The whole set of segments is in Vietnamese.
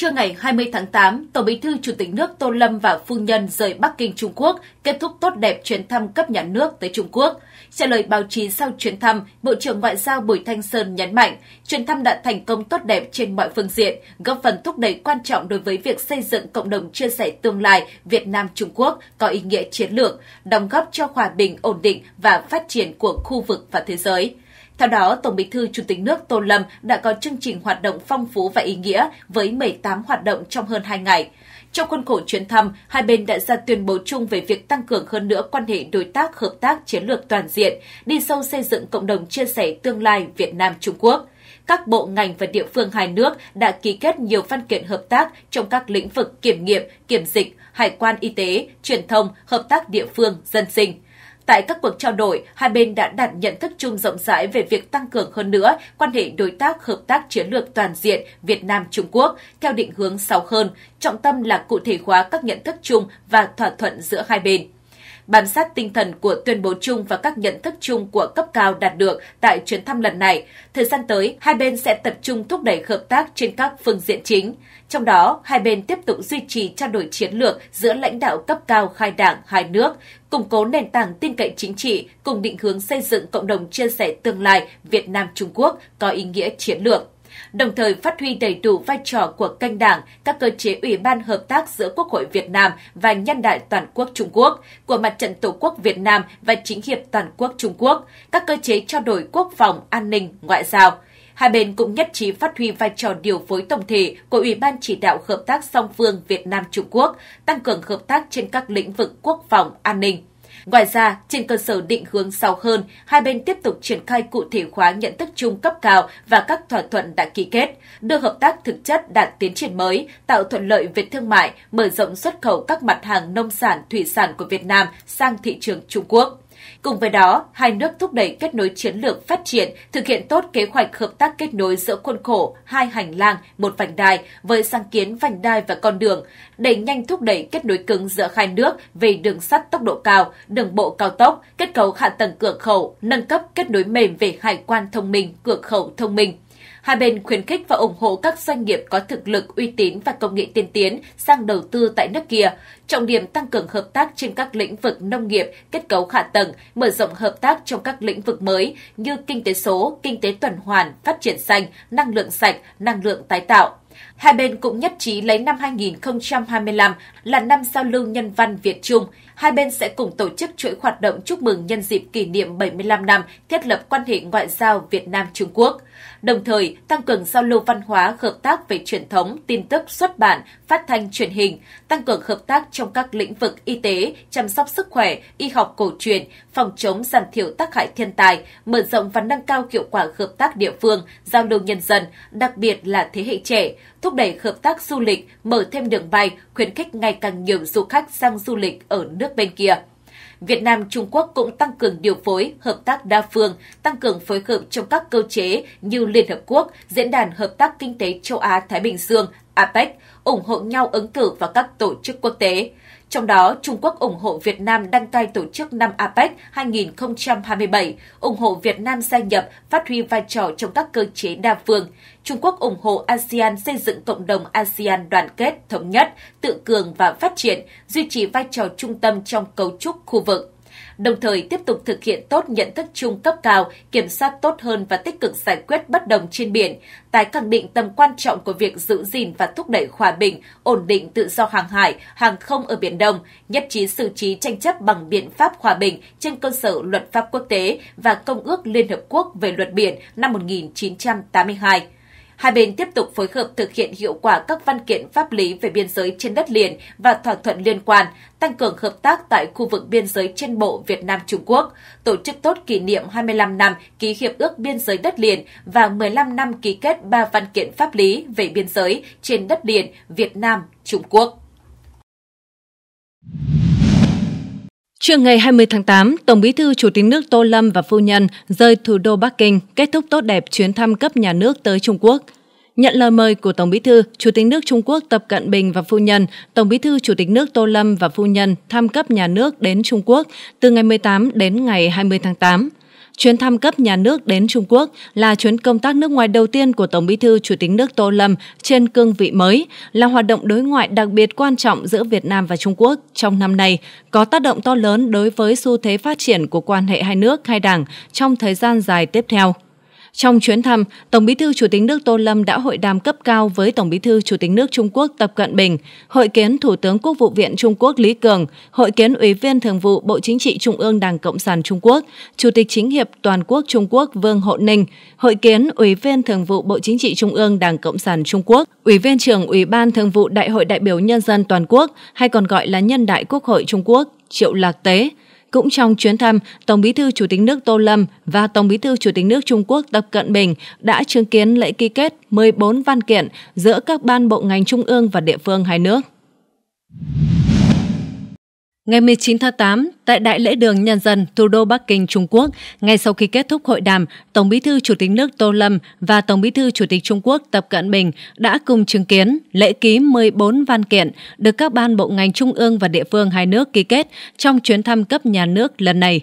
Trưa ngày 20 tháng 8, Tổng Bí thư Chủ tịch nước Tô Lâm và phu nhân rời Bắc Kinh Trung Quốc, kết thúc tốt đẹp chuyến thăm cấp nhà nước tới Trung Quốc. Trả lời báo chí sau chuyến thăm, Bộ trưởng Ngoại giao Bùi Thanh Sơn nhấn mạnh, chuyến thăm đã thành công tốt đẹp trên mọi phương diện, góp phần thúc đẩy quan trọng đối với việc xây dựng cộng đồng chia sẻ tương lai Việt Nam Trung Quốc có ý nghĩa chiến lược, đóng góp cho hòa bình, ổn định và phát triển của khu vực và thế giới. Theo đó, Tổng Bí thư Chủ tịch nước Tô Lâm đã có chương trình hoạt động phong phú và ý nghĩa với 18 hoạt động trong hơn 2 ngày. Trong khuôn khổ chuyến thăm, hai bên đã ra tuyên bố chung về việc tăng cường hơn nữa quan hệ đối tác hợp tác chiến lược toàn diện, đi sâu xây dựng cộng đồng chia sẻ tương lai Việt Nam Trung Quốc. Các bộ ngành và địa phương hai nước đã ký kết nhiều văn kiện hợp tác trong các lĩnh vực kiểm nghiệm, kiểm dịch, hải quan y tế, truyền thông, hợp tác địa phương, dân sinh Tại các cuộc trao đổi, hai bên đã đạt nhận thức chung rộng rãi về việc tăng cường hơn nữa quan hệ đối tác hợp tác chiến lược toàn diện Việt Nam Trung Quốc theo định hướng sâu hơn, trọng tâm là cụ thể hóa các nhận thức chung và thỏa thuận giữa hai bên bám sát tinh thần của tuyên bố chung và các nhận thức chung của cấp cao đạt được tại chuyến thăm lần này. Thời gian tới, hai bên sẽ tập trung thúc đẩy hợp tác trên các phương diện chính. Trong đó, hai bên tiếp tục duy trì trao đổi chiến lược giữa lãnh đạo cấp cao hai đảng hai nước, củng cố nền tảng tin cậy chính trị cùng định hướng xây dựng cộng đồng chia sẻ tương lai Việt Nam Trung Quốc có ý nghĩa chiến lược đồng thời phát huy đầy đủ vai trò của kênh đảng, các cơ chế ủy ban hợp tác giữa Quốc hội Việt Nam và Nhân đại Toàn quốc Trung Quốc, của Mặt trận Tổ quốc Việt Nam và Chính hiệp Toàn quốc Trung Quốc, các cơ chế trao đổi quốc phòng, an ninh, ngoại giao hai bên cũng nhất trí phát huy vai trò điều phối tổng thể của Ủy ban chỉ đạo hợp tác song phương Việt Nam Trung Quốc, tăng cường hợp tác trên các lĩnh vực quốc phòng, an ninh. Ngoài ra, trên cơ sở định hướng sâu hơn, hai bên tiếp tục triển khai cụ thể hóa nhận thức chung cấp cao và các thỏa thuận đã ký kết, đưa hợp tác thực chất đạt tiến triển mới, tạo thuận lợi về thương mại, mở rộng xuất khẩu các mặt hàng nông sản, thủy sản của Việt Nam sang thị trường Trung Quốc. Cùng với đó, hai nước thúc đẩy kết nối chiến lược phát triển, thực hiện tốt kế hoạch hợp tác kết nối giữa khuôn khổ hai hành lang, một vành đai với sáng kiến vành đai và con đường, đẩy nhanh thúc đẩy kết nối cứng giữa hai nước về đường sắt tốc độ cao, đường bộ cao tốc, kết cấu hạ tầng cửa khẩu, nâng cấp kết nối mềm về hải quan thông minh, cửa khẩu thông minh Hai bên khuyến khích và ủng hộ các doanh nghiệp có thực lực uy tín và công nghệ tiên tiến sang đầu tư tại nước kia, trọng điểm tăng cường hợp tác trên các lĩnh vực nông nghiệp, kết cấu hạ tầng, mở rộng hợp tác trong các lĩnh vực mới như kinh tế số, kinh tế tuần hoàn, phát triển xanh, năng lượng sạch, năng lượng tái tạo. Hai bên cũng nhất trí lấy năm 2025 là năm giao lưu nhân văn Việt Trung. Hai bên sẽ cùng tổ chức chuỗi hoạt động chúc mừng nhân dịp kỷ niệm 75 năm thiết lập quan hệ ngoại giao Việt Nam Trung Quốc. Đồng thời, tăng cường giao lưu văn hóa, hợp tác về truyền thống, tin tức, xuất bản, phát thanh truyền hình, tăng cường hợp tác trong các lĩnh vực y tế, chăm sóc sức khỏe, y học cổ truyền, phòng chống giảm thiểu tác hại thiên tai, mở rộng và nâng cao hiệu quả hợp tác địa phương, giao lưu nhân dân, đặc biệt là thế hệ trẻ, thúc đẩy hợp tác du lịch, mở thêm đường bay, khuyến khích ngày càng nhiều du khách sang du lịch ở nước bên kia. Việt Nam Trung Quốc cũng tăng cường điều phối, hợp tác đa phương, tăng cường phối hợp trong các cơ chế như Liên Hợp Quốc, Diễn đàn Hợp tác Kinh tế Châu Á-Thái Bình Dương, APEC, ủng hộ nhau ứng cử vào các tổ chức quốc tế. Trong đó, Trung Quốc ủng hộ Việt Nam đăng cai tổ chức năm APEC 2027, ủng hộ Việt Nam gia nhập, phát huy vai trò trong các cơ chế đa phương. Trung Quốc ủng hộ ASEAN xây dựng cộng đồng ASEAN đoàn kết, thống nhất, tự cường và phát triển, duy trì vai trò trung tâm trong cấu trúc khu vực đồng thời tiếp tục thực hiện tốt nhận thức chung cấp cao, kiểm soát tốt hơn và tích cực giải quyết bất đồng trên biển, tái khẳng định tầm quan trọng của việc giữ gìn và thúc đẩy hòa bình, ổn định tự do hàng hải, hàng không ở Biển Đông, nhất trí xử trí tranh chấp bằng biện pháp hòa bình trên cơ sở luật pháp quốc tế và Công ước Liên Hợp Quốc về luật biển năm 1982. Hai bên tiếp tục phối hợp thực hiện hiệu quả các văn kiện pháp lý về biên giới trên đất liền và thỏa thuận liên quan, tăng cường hợp tác tại khu vực biên giới trên bộ Việt Nam Trung Quốc, tổ chức tốt kỷ niệm 25 năm ký hiệp ước biên giới đất liền và 15 năm ký kết ba văn kiện pháp lý về biên giới trên đất liền Việt Nam Trung Quốc. Trưa ngày 20 tháng 8, Tổng bí thư Chủ tịch nước Tô Lâm và phu nhân rời thủ đô Bắc Kinh kết thúc tốt đẹp chuyến thăm cấp nhà nước tới Trung Quốc. Nhận lời mời của Tổng bí thư, Chủ tịch nước Trung Quốc Tập Cận Bình và phu nhân, Tổng bí thư Chủ tịch nước Tô Lâm và phu nhân thăm cấp nhà nước đến Trung Quốc từ ngày 18 đến ngày 20 tháng 8. Chuyến thăm cấp nhà nước đến Trung Quốc là chuyến công tác nước ngoài đầu tiên của Tổng Bí thư Chủ tịch nước Tô Lâm trên cương vị mới, là hoạt động đối ngoại đặc biệt quan trọng giữa Việt Nam và Trung Quốc trong năm nay, có tác động to lớn đối với xu thế phát triển của quan hệ hai nước, hai đảng trong thời gian dài tiếp theo. Trong chuyến thăm, Tổng Bí thư Chủ tịch nước Tô Lâm đã hội đàm cấp cao với Tổng Bí thư Chủ tịch nước Trung Quốc Tập Cận Bình, hội kiến Thủ tướng Quốc vụ viện Trung Quốc Lý Cường, hội kiến Ủy viên Thường vụ Bộ Chính trị Trung ương Đảng Cộng sản Trung Quốc, Chủ tịch Chính hiệp Toàn quốc Trung Quốc Vương Hộ Ninh, hội kiến Ủy viên Thường vụ Bộ Chính trị Trung ương Đảng Cộng sản Trung Quốc, Ủy viên trưởng Ủy ban Thường vụ Đại hội đại biểu nhân dân toàn quốc hay còn gọi là Nhân đại Quốc hội Trung Quốc Triệu Lạc Tế, cũng trong chuyến thăm, Tổng Bí thư Chủ tịch nước Tô Lâm và Tổng Bí thư Chủ tịch nước Trung Quốc Tập Cận Bình đã chứng kiến lễ ký kết 14 văn kiện giữa các ban bộ ngành trung ương và địa phương hai nước. Ngày 19 tháng 8, tại Đại lễ đường Nhân dân thủ đô Bắc Kinh, Trung Quốc, ngay sau khi kết thúc hội đàm, Tổng bí thư Chủ tịch nước Tô Lâm và Tổng bí thư Chủ tịch Trung Quốc Tập Cận Bình đã cùng chứng kiến lễ ký 14 văn kiện được các ban bộ ngành trung ương và địa phương hai nước ký kết trong chuyến thăm cấp nhà nước lần này.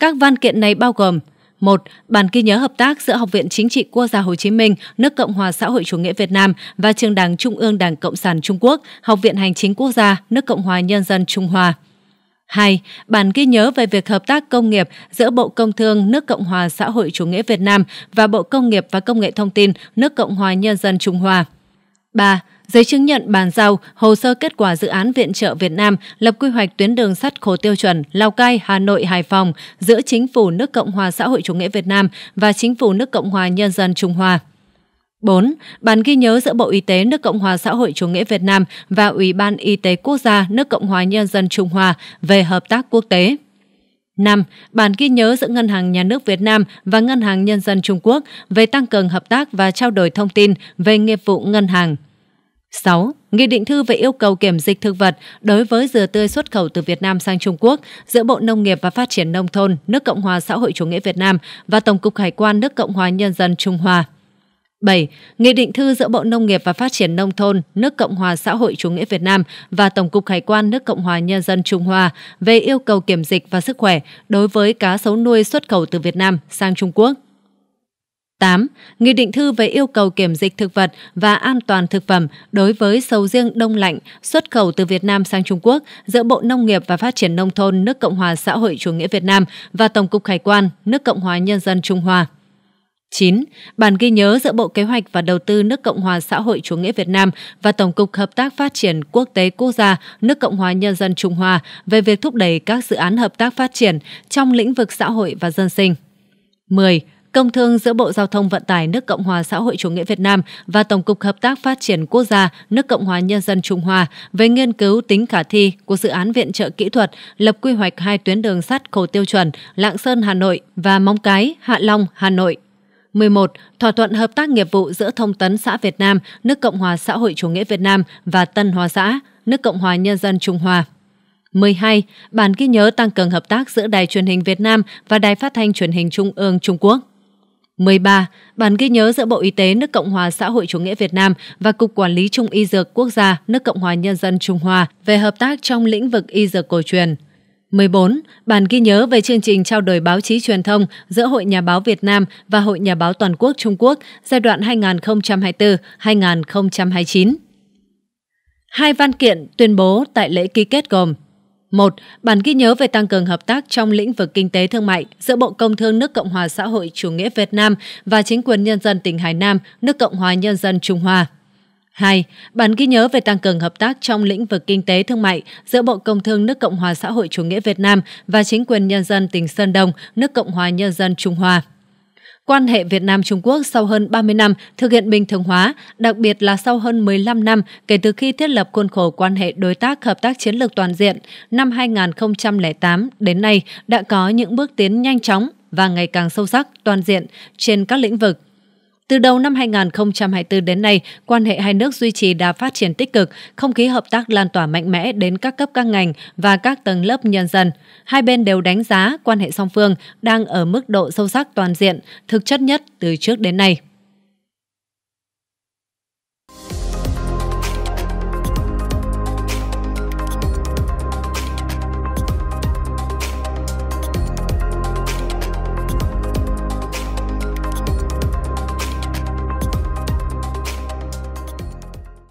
Các văn kiện này bao gồm một Bản ghi nhớ hợp tác giữa Học viện Chính trị Quốc gia Hồ Chí Minh, nước Cộng hòa xã hội chủ nghĩa Việt Nam và Trường Đảng Trung ương Đảng Cộng sản Trung Quốc, Học viện Hành chính Quốc gia, nước Cộng hòa Nhân dân Trung Hoa. 2. Bản ghi nhớ về việc hợp tác công nghiệp giữa Bộ Công Thương nước Cộng hòa xã hội chủ nghĩa Việt Nam và Bộ Công nghiệp và Công nghệ thông tin nước Cộng hòa Nhân dân Trung Hoa. 3. Giấy chứng nhận bàn giao hồ sơ kết quả dự án viện trợ Việt Nam lập quy hoạch tuyến đường sắt khổ tiêu chuẩn Lào Cai, Hà Nội, Hải Phòng giữa Chính phủ nước Cộng hòa xã hội chủ nghĩa Việt Nam và Chính phủ nước Cộng hòa Nhân dân Trung Hoa. 4. Bản ghi nhớ giữa Bộ Y tế nước Cộng hòa xã hội chủ nghĩa Việt Nam và Ủy ban Y tế Quốc gia nước Cộng hòa Nhân dân Trung Hoa về hợp tác quốc tế. 5. Bản ghi nhớ giữa Ngân hàng Nhà nước Việt Nam và Ngân hàng Nhân dân Trung Quốc về tăng cường hợp tác và trao đổi thông tin về nghiệp vụ ngân hàng. 6. Nghị định thư về yêu cầu kiểm dịch thực vật đối với dừa tươi xuất khẩu từ Việt Nam sang Trung Quốc giữa Bộ Nông nghiệp và Phát triển Nông thôn nước Cộng hòa xã hội chủ nghĩa Việt Nam và Tổng cục Hải quan nước Cộng hòa Nhân dân Trung Hoa. 7. Nghị định thư giữa Bộ Nông nghiệp và Phát triển Nông thôn nước Cộng hòa xã hội chủ nghĩa Việt Nam và Tổng cục Hải quan nước Cộng hòa Nhân dân Trung Hoa về yêu cầu kiểm dịch và sức khỏe đối với cá sấu nuôi xuất khẩu từ Việt Nam sang Trung Quốc. 8. Nghị định thư về yêu cầu kiểm dịch thực vật và an toàn thực phẩm đối với sầu riêng đông lạnh xuất khẩu từ Việt Nam sang Trung Quốc giữa Bộ Nông nghiệp và Phát triển Nông thôn nước Cộng hòa xã hội chủ nghĩa Việt Nam và Tổng cục Hải quan nước Cộng hòa Nhân dân Trung Hoa. 9. Bản ghi nhớ giữa Bộ Kế hoạch và Đầu tư nước Cộng hòa xã hội chủ nghĩa Việt Nam và Tổng cục Hợp tác Phát triển Quốc tế Quốc gia nước Cộng hòa Nhân dân Trung Hoa về việc thúc đẩy các dự án hợp tác phát triển trong lĩnh vực xã hội và dân sinh. 10. Công thương giữa Bộ Giao thông Vận tải nước Cộng hòa xã hội chủ nghĩa Việt Nam và Tổng cục Hợp tác Phát triển Quốc gia nước Cộng hòa Nhân dân Trung Hoa về nghiên cứu tính khả thi của dự án viện trợ kỹ thuật lập quy hoạch hai tuyến đường sắt khổ tiêu chuẩn Lạng Sơn Hà Nội và Móng Cái Hạ Long Hà Nội 11. Thỏa thuận hợp tác nghiệp vụ giữa Thông tấn xã Việt Nam, nước Cộng hòa xã hội chủ nghĩa Việt Nam và Tân Hoa xã, nước Cộng hòa Nhân dân Trung Hoa. 12. Bản ghi nhớ tăng cường hợp tác giữa Đài truyền hình Việt Nam và Đài phát thanh truyền hình Trung ương Trung Quốc. 13. Bản ghi nhớ giữa Bộ Y tế nước Cộng hòa xã hội chủ nghĩa Việt Nam và Cục Quản lý Trung y Dược Quốc gia nước Cộng hòa Nhân dân Trung Hoa về hợp tác trong lĩnh vực y dược cổ truyền. 14. Bản ghi nhớ về chương trình trao đổi báo chí truyền thông giữa Hội Nhà báo Việt Nam và Hội Nhà báo Toàn quốc Trung Quốc giai đoạn 2024-2029. Hai văn kiện tuyên bố tại lễ ký kết gồm một Bản ghi nhớ về tăng cường hợp tác trong lĩnh vực kinh tế thương mại giữa Bộ Công Thương nước Cộng hòa xã hội chủ nghĩa Việt Nam và chính quyền nhân dân tỉnh Hải Nam, nước Cộng hòa nhân dân Trung Hoa. 2. Bản ghi nhớ về tăng cường hợp tác trong lĩnh vực kinh tế thương mại giữa Bộ Công Thương nước Cộng hòa xã hội chủ nghĩa Việt Nam và chính quyền nhân dân tỉnh Sơn Đông, nước Cộng hòa nhân dân Trung Hoa. Quan hệ Việt Nam Trung Quốc sau hơn 30 năm thực hiện bình thường hóa, đặc biệt là sau hơn 15 năm kể từ khi thiết lập khuôn khổ quan hệ đối tác hợp tác chiến lược toàn diện năm 2008 đến nay đã có những bước tiến nhanh chóng và ngày càng sâu sắc, toàn diện trên các lĩnh vực từ đầu năm 2024 đến nay, quan hệ hai nước duy trì đà phát triển tích cực, không khí hợp tác lan tỏa mạnh mẽ đến các cấp các ngành và các tầng lớp nhân dân. Hai bên đều đánh giá quan hệ song phương đang ở mức độ sâu sắc toàn diện, thực chất nhất từ trước đến nay.